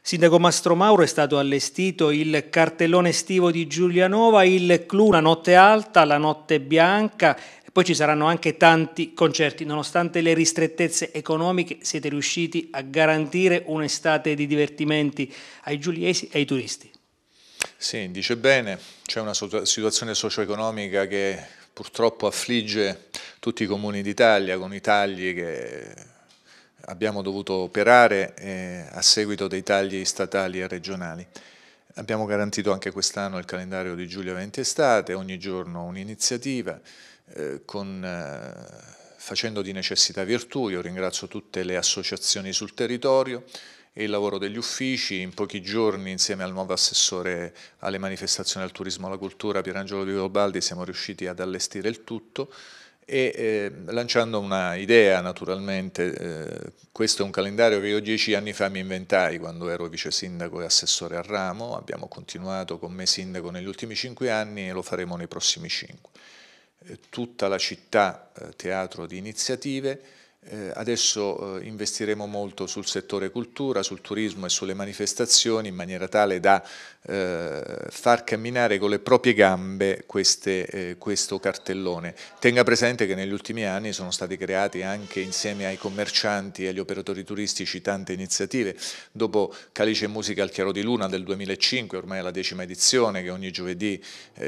Sindaco Mastro Mauro è stato allestito il cartellone estivo di Giulianova, il clou La Notte Alta, La Notte Bianca e poi ci saranno anche tanti concerti. Nonostante le ristrettezze economiche siete riusciti a garantire un'estate di divertimenti ai giuliesi e ai turisti. Sì, dice bene, c'è una situazione socio-economica che purtroppo affligge tutti i comuni d'Italia con i tagli che abbiamo dovuto operare eh, a seguito dei tagli statali e regionali. Abbiamo garantito anche quest'anno il calendario di Giulia 20 Estate, ogni giorno un'iniziativa, eh, eh, facendo di necessità virtù. Io ringrazio tutte le associazioni sul territorio e il lavoro degli uffici. In pochi giorni, insieme al nuovo assessore alle manifestazioni al turismo e alla cultura, Pierangelo Di Golobaldi, siamo riusciti ad allestire il tutto e eh, lanciando una idea naturalmente, eh, questo è un calendario che io dieci anni fa mi inventai quando ero vice sindaco e assessore a ramo, abbiamo continuato con me sindaco negli ultimi cinque anni e lo faremo nei prossimi cinque. Eh, tutta la città eh, teatro di iniziative, eh, adesso eh, investiremo molto sul settore cultura, sul turismo e sulle manifestazioni in maniera tale da eh, far camminare con le proprie gambe queste, questo cartellone. Tenga presente che negli ultimi anni sono stati creati anche insieme ai commercianti e agli operatori turistici tante iniziative. Dopo Calice Musica al Chiaro di Luna del 2005, ormai alla decima edizione che ogni giovedì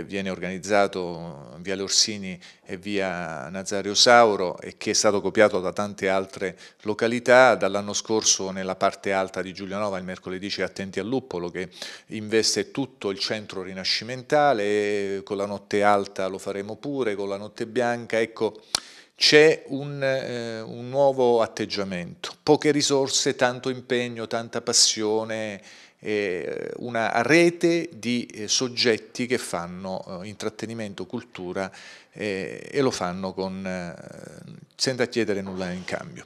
viene organizzato via Lorsini e via Nazario Sauro e che è stato copiato da tanti tante altre località, dall'anno scorso nella parte alta di Giulianova il mercoledì c'è Attenti al Luppolo che investe tutto il centro rinascimentale, con la notte alta lo faremo pure, con la notte bianca, ecco c'è un, eh, un, nuovo atteggiamento, poche risorse, tanto impegno, tanta passione, eh, una rete di eh, soggetti che fanno eh, intrattenimento, cultura eh, e lo fanno con eh, senza chiedere nulla in cambio.